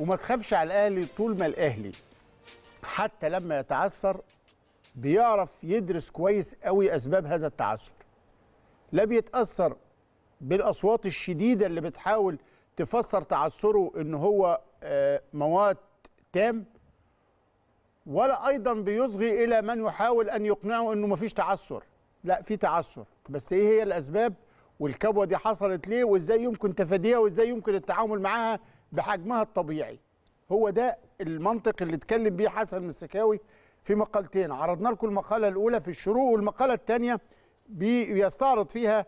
وما تخافش على الاهلي طول ما الاهلي حتى لما يتعثر بيعرف يدرس كويس قوي اسباب هذا التعثر لا بيتاثر بالاصوات الشديده اللي بتحاول تفسر تعثره ان هو آه، مواد تام ولا ايضا بيصغي الى من يحاول ان يقنعه انه مفيش تعثر لا في تعثر بس ايه هي الاسباب والكبوه دي حصلت ليه وازاي يمكن تفاديها وازاي يمكن التعامل معاها بحجمها الطبيعي هو ده المنطق اللي اتكلم بيه حسن مستكاوي في مقالتين عرضنا لكم المقاله الاولى في الشروق والمقاله الثانيه بيستعرض فيها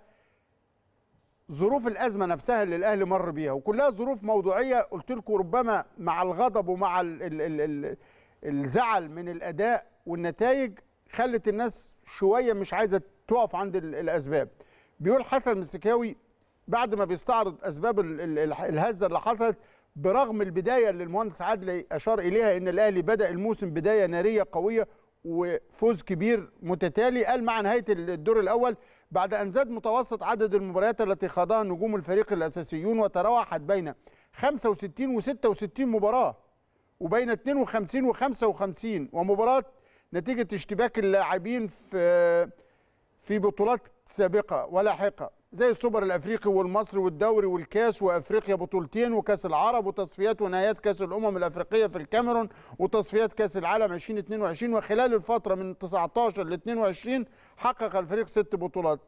ظروف الازمه نفسها اللي الاهلي مر بيها وكلها ظروف موضوعيه قلت لكم ربما مع الغضب ومع ال ال الـ الزعل من الاداء والنتائج خلت الناس شويه مش عايزه تقف عند الاسباب بيقول حسن مستكاوي بعد ما بيستعرض اسباب الهزه اللي حصلت برغم البدايه اللي المهندس عدلي اشار اليها ان الاهلي بدا الموسم بدايه ناريه قويه وفوز كبير متتالي قال مع نهايه الدور الاول بعد ان زاد متوسط عدد المباريات التي خاضها نجوم الفريق الاساسيون وتراوحت بين 65 و66 مباراه وبين 52 و55 ومباراه نتيجه اشتباك اللاعبين في في بطولات سابقه ولاحقه زي السوبر الافريقي والمصري والدوري والكاس وافريقيا بطولتين وكاس العرب وتصفيات ونهايات كاس الامم الافريقيه في الكاميرون وتصفيات كاس العالم 2022 وخلال الفتره من 19 ل 22 حقق الفريق ست بطولات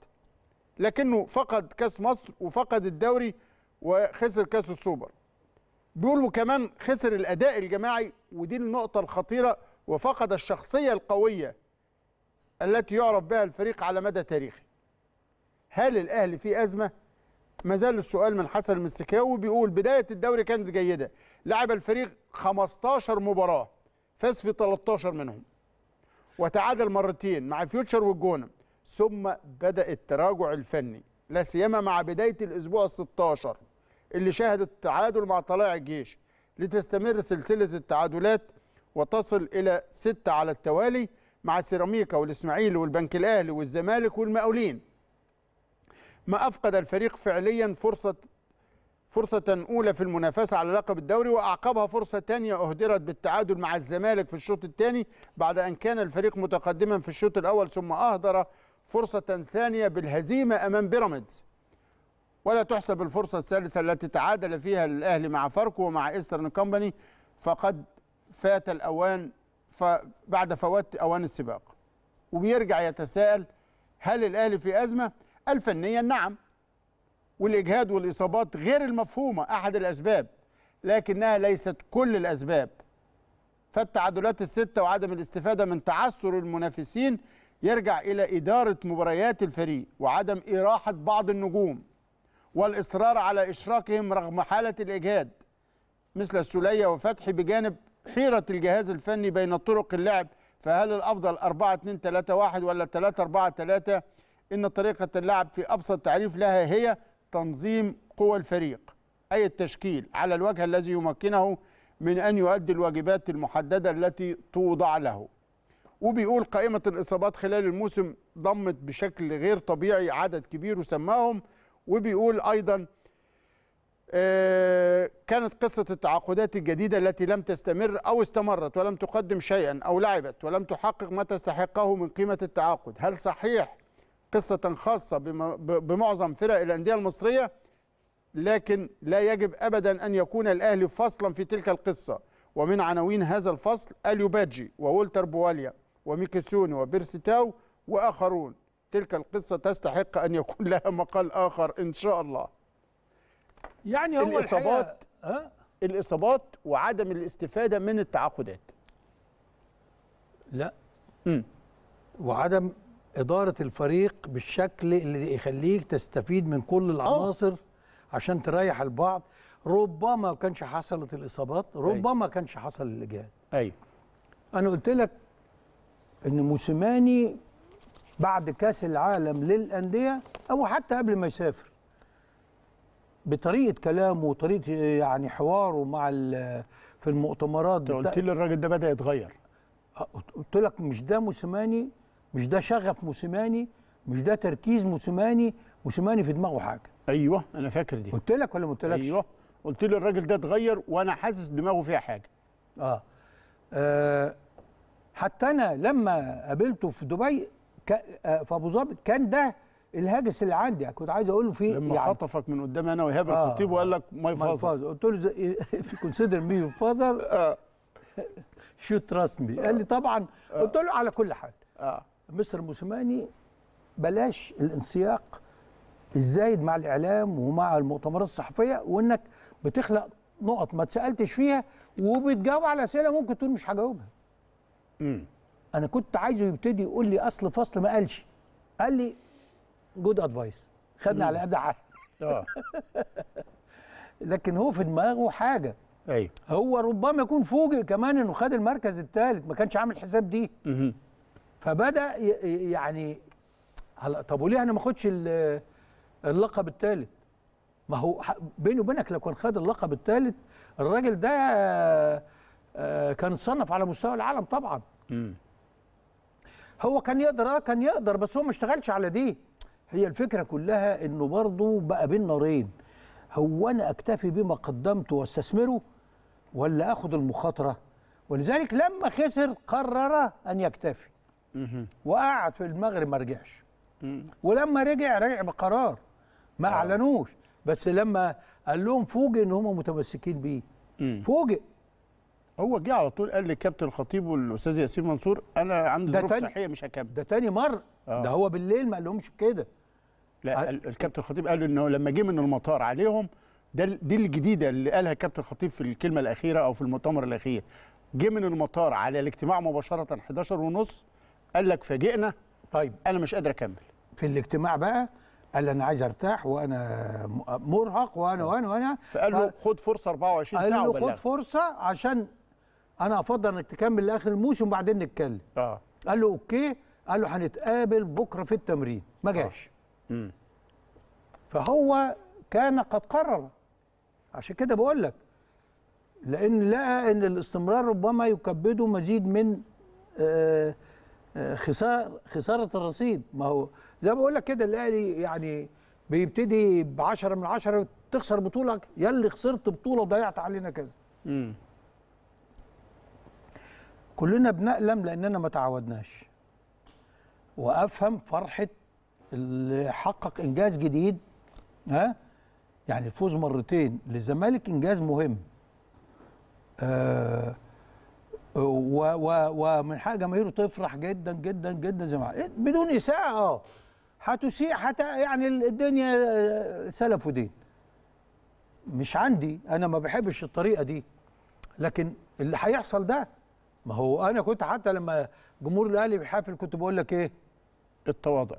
لكنه فقد كاس مصر وفقد الدوري وخسر كاس السوبر بيقول كمان خسر الاداء الجماعي ودي النقطه الخطيره وفقد الشخصيه القويه التي يعرف بها الفريق على مدى تاريخه هل الاهلي في ازمه ما زال السؤال من حسن المسكاوي بيقول بدايه الدوري كانت جيده لعب الفريق 15 مباراه فاز في 13 منهم وتعادل مرتين مع فيوتشر والجونه ثم بدا التراجع الفني لا سيما مع بدايه الاسبوع ال 16 اللي شهد التعادل مع طلائع الجيش لتستمر سلسله التعادلات وتصل الى سته على التوالي مع سيراميكا والاسماعيلي والبنك الاهلي والزمالك والمقاولين ما أفقد الفريق فعليا فرصة فرصة أولى في المنافسة على لقب الدوري وأعقبها فرصة ثانية أهدرت بالتعادل مع الزمالك في الشوط الثاني بعد أن كان الفريق متقدما في الشوط الأول ثم أهدر فرصة ثانية بالهزيمة أمام بيراميدز ولا تحسب الفرصة الثالثة التي تعادل فيها الأهلي مع فاركو ومع إيسترن كومباني فقد فات الأوان بعد فوات أوان السباق وبيرجع يتساءل هل الأهلي في أزمة؟ الفنيا نعم والإجهاد والإصابات غير المفهومة أحد الأسباب لكنها ليست كل الأسباب فالتعادلات الستة وعدم الاستفادة من تعثر المنافسين يرجع إلى إدارة مباريات الفريق وعدم إراحة بعض النجوم والإصرار على إشراكهم رغم حالة الإجهاد مثل السلية وفتحي بجانب حيرة الجهاز الفني بين طرق اللعب فهل الأفضل 4 2 3 1 ولا 3 4 3 ان طريقه اللعب في ابسط تعريف لها هي تنظيم قوى الفريق اي التشكيل على الوجه الذي يمكنه من ان يؤدي الواجبات المحدده التي توضع له وبيقول قائمه الاصابات خلال الموسم ضمت بشكل غير طبيعي عدد كبير وسماهم وبيقول ايضا آه، كانت قصة التعاقدات الجديدة التي لم تستمر أو استمرت ولم تقدم شيئا أو لعبت ولم تحقق ما تستحقه من قيمة التعاقد هل صحيح قصة خاصة بمعظم فرق الأندية المصرية لكن لا يجب أبدا أن يكون الأهلي فصلا في تلك القصة ومن عناوين هذا الفصل اليوباجي وولتر بواليا وميكيسوني وبيرسيتاو وآخرون تلك القصة تستحق أن يكون لها مقال آخر إن شاء الله يعني هو الإصابات الحقيقة... الإصابات وعدم الاستفادة من التعاقدات لا م. وعدم اداره الفريق بالشكل اللي يخليك تستفيد من كل آه. العناصر أوه. عشان تريح البعض ربما ما كانش حصلت الاصابات ربما ما كانش حصل الاجهاد ايوه انا قلت لك ان موسيماني بعد كاس العالم للانديه او حتى قبل ما يسافر بطريقه كلامه وطريقه يعني حواره مع في المؤتمرات قلت لي الراجل ده بدا يتغير آه، قلت لك مش ده موسيماني مش ده شغف موسيماني مش ده تركيز موسيماني موسيماني في دماغه حاجه ايوه انا فاكر دي قلت لك ولا ما قلتلكش ايوه قلت لي الراجل ده اتغير وانا حاسس دماغه فيها حاجه اه, آه حتى انا لما قابلته في دبي آه في ابو ظبي كان ده الهاجس اللي عندي كنت عايز اقول له في لما يعني خطفك من قدام انا وايهاب آه الخطيب وقال لك ماي فازر قلت له كونسيدر مي يور اه شو تراست مي قال لي طبعا آه. قلت له على كل حال اه مستر موسيماني بلاش الانسياق الزايد مع الاعلام ومع المؤتمرات الصحفيه وانك بتخلق نقط ما اتسالتش فيها وبتجاوب على اسئله ممكن تقول مش هجاوبها. امم انا كنت عايزه يبتدي يقول لي اصل فصل ما قالش قال لي جود ادفايس خدنا على قد اه لكن هو في دماغه حاجه ايوه هو ربما يكون فوجئ كمان انه خد المركز الثالث ما كانش عامل حساب دي فبدا يعني هلا طب وليه انا ما اخدش اللقب الثالث ما هو بيني وبينك لو كان خد اللقب الثالث الراجل ده آه، كان اتصنف على مستوى العالم طبعا م. هو كان يقدر اه كان يقدر بس هو ما اشتغلش على دي هي الفكره كلها انه برضه بقى بين نارين هو انا اكتفي بما قدمته واستثمره ولا اخد المخاطره ولذلك لما خسر قرر ان يكتفي وقعد في المغرب ما رجعش ولما رجع رجع بقرار ما آه. اعلنوش بس لما قال لهم فوجئ ان هم متمسكين بيه فوجئ هو جه على طول قال للكابتن الخطيب والاستاذ ياسين منصور انا عندي ظروف صحيه مش هكمل ده تاني مره آه. ده هو بالليل ما قالهمش كده لا آه. الكابتن الخطيب قال انه لما جه من المطار عليهم ده دي الجديده اللي قالها الكابتن الخطيب في الكلمه الاخيره او في المؤتمر الاخير جه من المطار على الاجتماع مباشره 11 ونص قال لك فاجئنا طيب انا مش قادر اكمل في الاجتماع بقى قال انا عايز ارتاح وانا مرهق وانا طيب. وانا وانا فقال له طيب. خد فرصه 24 ساعه قال له خد فرصه عشان انا افضل انك تكمل لاخر الموسم وبعدين نتكلم اه قال له اوكي قال له هنتقابل بكره في التمرين ما آه. جاش فهو كان قد قرر عشان كده بقول لك لان لقى ان الاستمرار ربما يكبده مزيد من آه خساره خساره الرصيد ما هو زي ما بقول لك كده الاهلي يعني بيبتدي ب 10 من 10 تخسر بطوله يا اللي خسرت بطوله وضيعت علينا كذا امم كلنا بنألم لاننا ما تعودناش وافهم فرحه اللي حقق انجاز جديد ها يعني الفوز مرتين للزمالك انجاز مهم آه و و ومن حاجه جماهيره تفرح جدا جدا جدا زي ما بدون اساءه اه هتسيء حتى يعني الدنيا آه، سلف ودين مش عندي انا ما بحبش الطريقه دي لكن اللي هيحصل ده ما هو انا كنت حتى لما جمهور الاهلي بيحافل كنت بقول لك ايه التواضع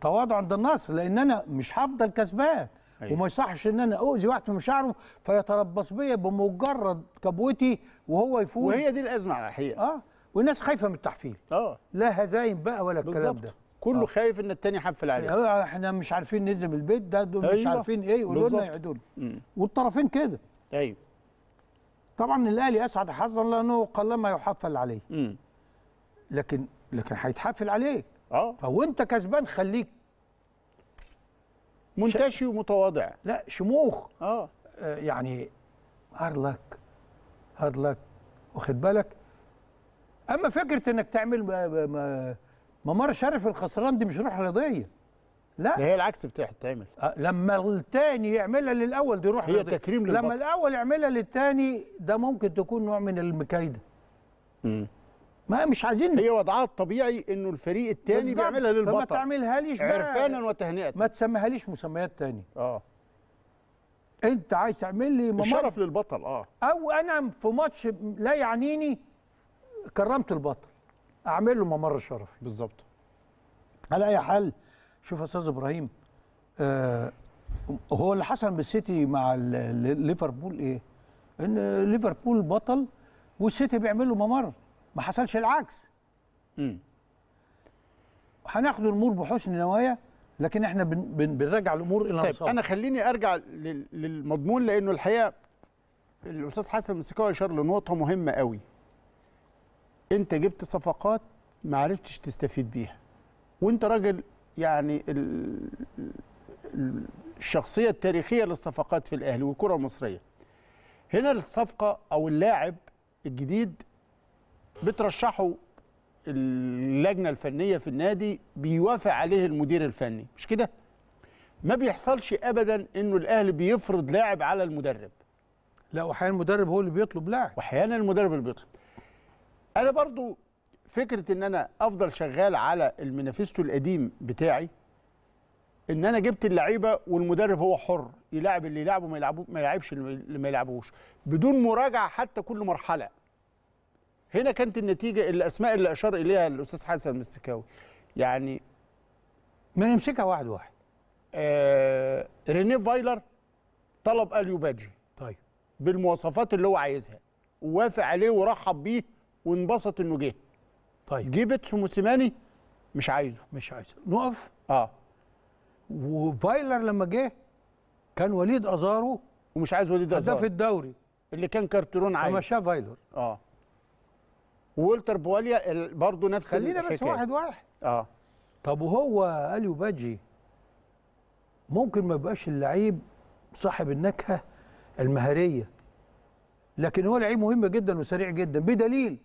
تواضع عند النصر لان انا مش هفضل كسبان أيوة. وما يصحش ان انا اؤذي واحد في مشاعره فيتربص بيا بمجرد كبوتي وهو يفوز وهي دي الازمه على الحقيقه اه والناس خايفه من التحفيل اه لا هزايم بقى ولا بالزبط. الكلام ده كله آه. خايف ان التاني حفل عليه يعني احنا مش عارفين ننزل البيت ده دول أيوة. مش عارفين ايه يقولوا لنا يعدون والطرفين كده ايوه طبعا الاهلي اسعد حظا لانه قلما يحفل عليه مم. لكن لكن هيتحفل عليك اه فوانت كسبان خليك منتشي ومتواضع لا شموخ آه. اه يعني هارد لك هارد لك واخد بالك اما فكره انك تعمل ممر شرف الخسران دي مش روح رياضيه لا هي العكس بتتعمل آه، لما التاني يعملها للاول دي روح هي رياضية. تكريم للبطل لما الاول يعملها للتاني ده ممكن تكون نوع من المكايده امم ما مش عايزين هي وضعها الطبيعي انه الفريق الثاني بيعملها للبطل ليش بقى عرفانا وتهنئه ما تسميها ليش مسميات تاني اه انت عايز تعمل لي ممر الشرف للبطل اه او انا في ماتش لا يعنيني كرمت البطل اعمل له ممر الشرف بالظبط على اي حال شوف يا استاذ ابراهيم آه هو اللي حصل بالسيتي مع ليفربول ايه ان ليفربول بطل والسيتي بيعمل له ممر ما حصلش العكس امم هناخد الامور بحسن نوايا لكن احنا بن بن بنرجع الامور الى طيب انا خليني ارجع للمضمون لانه الحقيقه الاستاذ حسن مسكاوي اشار لنقطه مهمه قوي انت جبت صفقات ما عرفتش تستفيد بيها وانت راجل يعني الشخصيه التاريخيه للصفقات في الاهلي والكره المصريه هنا الصفقه او اللاعب الجديد بترشحه اللجنه الفنيه في النادي بيوافق عليه المدير الفني مش كده ما بيحصلش ابدا انه الاهلي بيفرض لاعب على المدرب لا واحيانا المدرب هو اللي بيطلب لاعب واحيانا المدرب اللي بيطلب انا برضو فكره ان انا افضل شغال على المنافسته القديم بتاعي ان انا جبت اللعيبه والمدرب هو حر يلعب اللي يلعبه ما يلعبوش ما يلعبش اللي ما يلعبوش بدون مراجعه حتى كل مرحله هنا كانت النتيجه الاسماء اللي اشار اليها الاستاذ حسن المستكاوي يعني ما نمسكها واحد واحد آه رينيه فايلر طلب اليو بادجي طيب بالمواصفات اللي هو عايزها ووافق عليه ورحب بيه وانبسط انه جه طيب جيبتس وموسيماني مش عايزه مش عايزه نقف اه وفايلر لما جه كان وليد ازارو ومش عايز وليد ازارو هداف الدوري اللي كان كارترون عايز شاف فايلر اه وولتر بواليا برضه نفس خلينا بس واحد واحد اه طب وهو اليو باجي ممكن ما يبقاش اللعيب صاحب النكهه المهاريه لكن هو لعيب مهم جدا وسريع جدا بدليل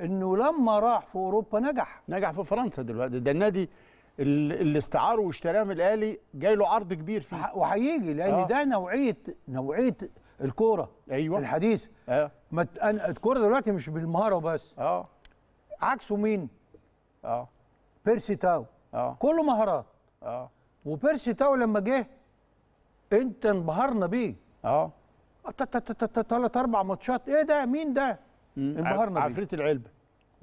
انه لما راح في اوروبا نجح نجح في فرنسا دلوقتي ده النادي اللي استعاره واشتراه من الاهلي جاي له عرض كبير فيه وهيجي لان آه. ده نوعيه نوعيه الكوره ايوه الحديثه اه ما الكوره دلوقتي مش بالمهاره وبس اه عكسه مين؟ اه بيرسي تاو اه كله مهارات اه وبيرسي تاو لما جه انت انبهرنا بيه اه ثلاث اربع ماتشات ايه ده مين ده؟ انبهرنا بيه عفريت العلبه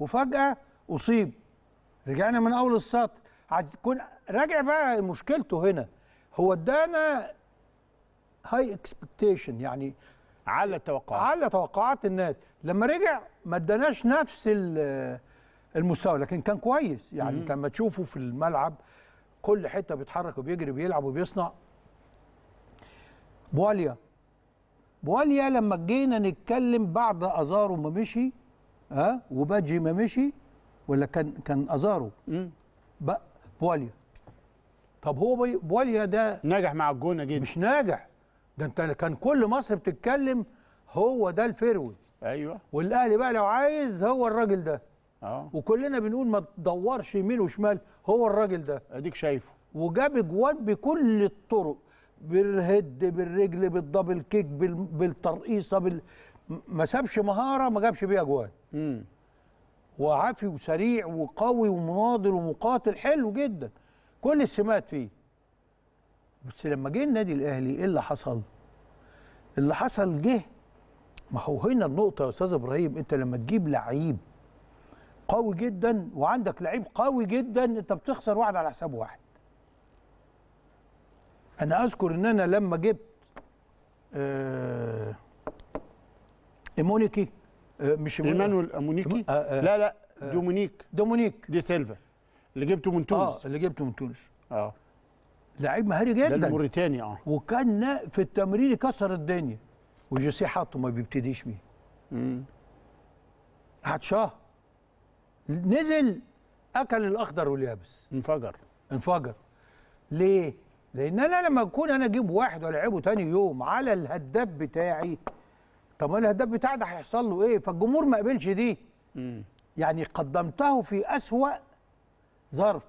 وفجاه اصيب رجعنا من اول السطر هتكون راجع بقى مشكلته هنا هو ادانا هاي اكسبكتيشن يعني على توقعات على توقعات الناس لما رجع ما اداناش نفس المستوى لكن كان كويس يعني لما تشوفه في الملعب كل حته بيتحرك وبيجري بيلعب وبيصنع بواليا بواليا لما جينا نتكلم بعد ازارو ما مشي ها وبادجي ما مشي ولا كان كان ازارو بواليا طب هو بواليا ده نجح مع الجونه جدا مش ناجح ده انت كان كل مصر بتتكلم هو ده الفيروي ايوه والاهلي بقى لو عايز هو الراجل ده اه وكلنا بنقول ما تدورش يمين وشمال هو الراجل ده اديك شايفه وجاب اجوان بكل الطرق بالهد بالرجل بالدبل كيك بالترقيصه بال... ما سابش مهاره ما جابش بيها اجوان امم وعافي وسريع وقوي ومناضل ومقاتل حلو جدا كل السمات فيه بس لما جه النادي الاهلي ايه اللي حصل؟ اللي حصل جه ما هو هنا النقطه يا استاذ ابراهيم انت لما تجيب لعيب قوي جدا وعندك لعيب قوي جدا انت بتخسر واحد على حساب واحد. انا اذكر ان انا لما جبت ااا آه، ايمونيكي آه، مش ايمانويل امونيكي آه، لا لا دومونيك دومونيك دي سيلفا اللي جبته من تونس اه اللي جبته من تونس اه لعيب مهاري جدا ده الموريتاني اه وكان في التمرين كسر الدنيا وجيسي حاطه ما بيبتديش بيه امم قعد نزل اكل الاخضر واليابس انفجر انفجر ليه؟ لان انا لما اكون انا اجيب واحد والعبه تاني يوم على الهداف بتاعي طب الهداف بتاعي ده هيحصل له ايه؟ فالجمهور ما قبلش دي. امم يعني قدمته في اسوأ ظرف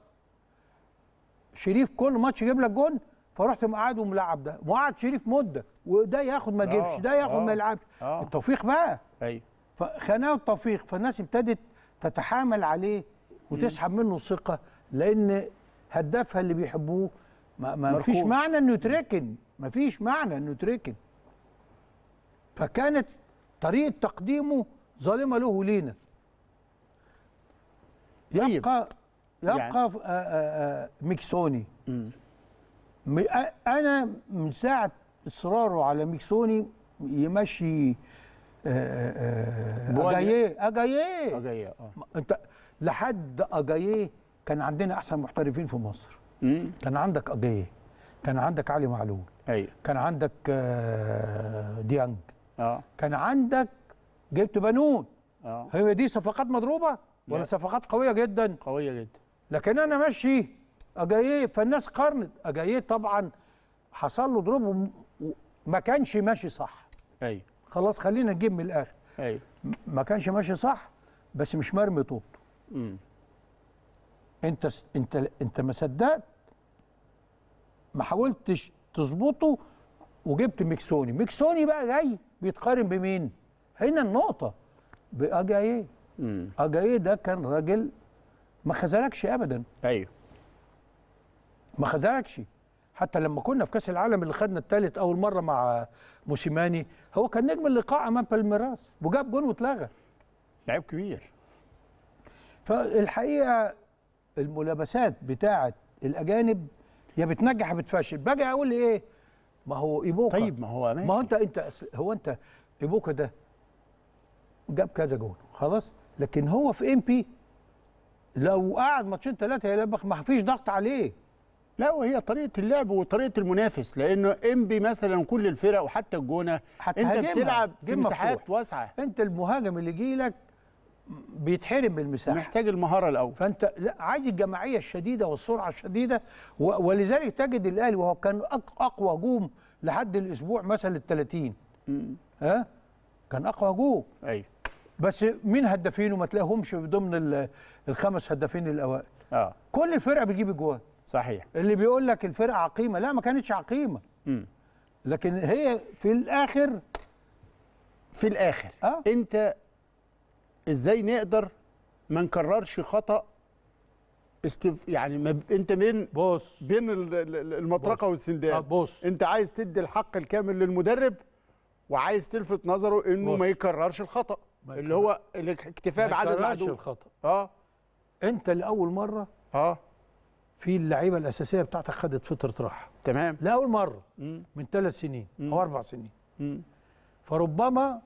شريف كل ماتش يجيب لك جون فرحت مقعده وملعب ده وقعد شريف مده وده ياخد ما يجيبش آه، ده ياخد ما آه، يلعبش آه. التوفيق بقى ايوه فخناقه التوفيق فالناس ابتدت تتحامل عليه وتسحب منه الثقه لان هدافها اللي بيحبوه ما, ما فيش معنى انه يتركن ما فيش معنى انه يتركن فكانت طريقه تقديمه ظالمه له لينا طيب. يبقى يبقى يعني. ميكسوني انا من ساعه اصراره على ميكسوني يمشي آه، آه، اجاييه اجاييه اجاييه آه. انت لحد اجاييه كان عندنا احسن محترفين في مصر كان عندك اجاييه كان عندك علي معلول ايوه كان عندك ديانج اه كان عندك جبت بنون اه هي دي صفقات مضروبه ولا صفقات قويه جدا قويه جدا لكن انا ماشي اجايه فالناس قارنت اجايه طبعا حصل له ضرب ما كانش ماشي صح ايوه خلاص خلينا نجيب من الاخر ايوه ما كانش ماشي صح بس مش مرمي طوبته انت انت انت ما صدقت ما حاولتش تظبطه وجبت ميكسوني ميكسوني بقى جاي بيتقارن بمين هنا النقطه باجايه اجايه ده كان راجل ما خذلكش ابدا ايوه ما خذلكش حتى لما كنا في كاس العالم اللي خدنا الثالث اول مره مع موسيماني هو كان نجم اللقاء امام بالميراس وجاب جون واتلغى لعيب كبير فالحقيقه الملابسات بتاعه الاجانب يا بتنجح يا بتفشل باجي اقول ايه ما هو ايبوكا طيب ما هو ماشي ما هو انت انت هو انت ايبوكا ده جاب كذا جون خلاص لكن هو في ام بي لو قعد ماتشين ثلاثه يلبخ ما فيش ضغط عليه لا وهي طريقه اللعب وطريقه المنافس لانه انبي مثلا كل الفرق وحتى الجونه حتى انت بتلعب في مساحات واسعه انت المهاجم اللي جه لك بيتحرم بالمساحه محتاج المهاره الاول فانت لا عايز الجماعيه الشديده والسرعه الشديده ولذلك تجد الاهلي وهو كان اقوى هجوم لحد الاسبوع مثلا ال 30 ها كان اقوى هجوم ايوه بس مين هدافين وما تلاقيهمش ضمن الخمس هدافين الاوائل اه كل الفرقه بتجيب اجوان صحيح اللي بيقول لك الفرقه عقيمه لا ما كانتش عقيمه م. لكن هي في الاخر في الاخر آه؟ انت ازاي نقدر ما نكررش خطا استف... يعني ما ب... انت بين بص بين المطرقه بص. والسندان آه بص انت عايز تدي الحق الكامل للمدرب وعايز تلفت نظره انه بص. ما يكررش الخطا اللي هو الاكتفاء بعدد معدود الخطا اه انت لاول مره اه في اللعيبه الاساسيه بتاعتك خدت فتره راحه تمام لاول مره مم. من ثلاث سنين مم. او اربع سنين مم. فربما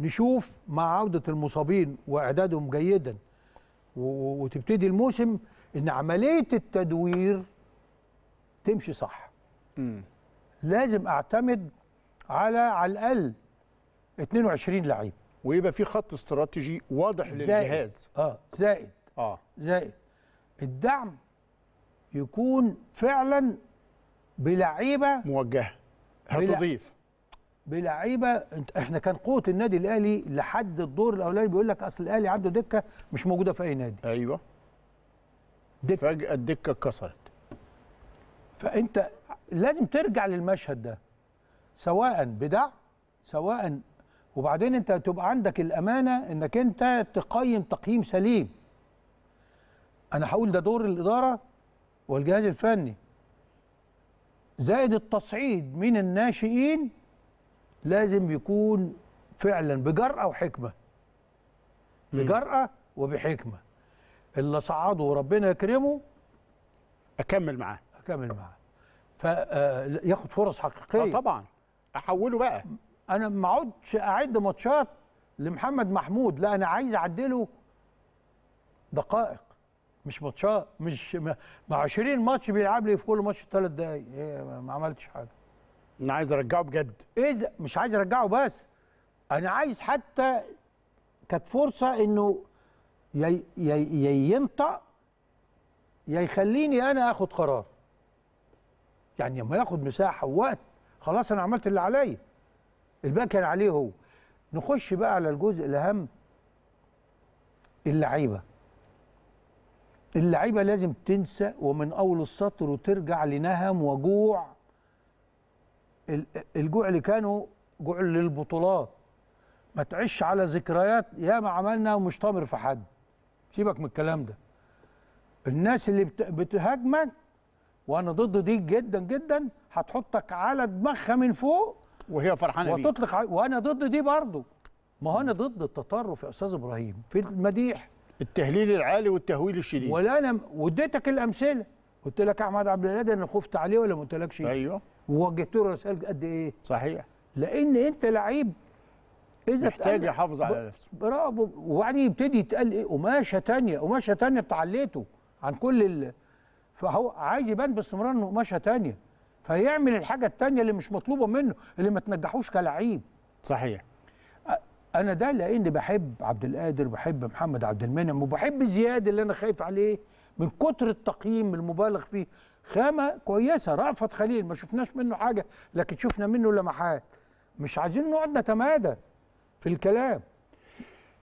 نشوف مع عوده المصابين واعدادهم جيدا وتبتدي الموسم ان عمليه التدوير تمشي صح مم. لازم اعتمد على على الاقل 22 لعيب ويبقى في خط استراتيجي واضح زائد. للجهاز اه زائد اه زائد الدعم يكون فعلا بلعيبه موجهه هتضيف بلعيبه احنا كان قوه النادي الاهلي لحد الدور الاولاني بيقول لك اصل الاهلي عنده دكه مش موجوده في اي نادي ايوه دكة. فجاه الدكه اتكسرت فانت لازم ترجع للمشهد ده سواء بدعم سواء وبعدين انت تبقى عندك الامانه انك انت تقيم تقييم سليم انا هقول ده دور الاداره والجهاز الفني زائد التصعيد من الناشئين لازم يكون فعلا بجرأة وحكمة بجرأة وبحكمة اللي صعده وربنا يكرمه أكمل معاه أكمل معاه فياخد آه، فرص حقيقية آه، طبعا أحوله بقى انا ما اقعدش اعد ماتشات لمحمد محمود لا انا عايز اعدله دقائق مش ماتشات مش مع 20 ماتش بيلعب لي في كل ماتش ثلاث دقايق إيه، ما عملتش حاجه انا عايز ارجعه بجد ايه مش عايز ارجعه بس انا عايز حتى كانت فرصه انه يا ينطق يا يخليني انا اخد قرار يعني لما ياخد مساحه ووقت خلاص انا عملت اللي عليا الباقي كان عليه هو نخش بقى على الجزء الاهم اللعيبه اللعيبه لازم تنسى ومن اول السطر وترجع لنهم وجوع الجوع اللي كانوا جوع للبطولات ما تعيش على ذكريات يا ما عملنا ومش طامر في حد سيبك من الكلام ده الناس اللي بتهاجمك وانا ضد دي جدا جدا هتحطك على دماغها من فوق وهي فرحانه بيه وتطلق ع... وانا ضد دي برضه ما هو انا ضد التطرف يا استاذ ابراهيم في المديح التهليل العالي والتهويل الشديد ولا انا واديتك الامثله قلت لك احمد عبد الهادي انا خفت عليه ولا ما قلتلكش إيه؟ ايوه ووجهت له رسائل قد ايه صحيح لان انت لعيب اذا محتاج يحافظ على نفسه برافو وبعدين يبتدي يتقال ايه قماشه ثانيه قماشه ثانيه بتعليته عن كل ال... فهو عايز يبان باستمرار انه قماشه ثانيه فيعمل الحاجه التانية اللي مش مطلوبه منه اللي ما تنجحوش كلعيب صحيح انا ده لاني بحب عبد القادر بحب محمد عبد المنعم وبحب زياد اللي انا خايف عليه من كتر التقييم المبالغ فيه خامه كويسه رأفت خليل ما شفناش منه حاجه لكن شفنا منه لمحات مش عايزين نقعد نتمادى في الكلام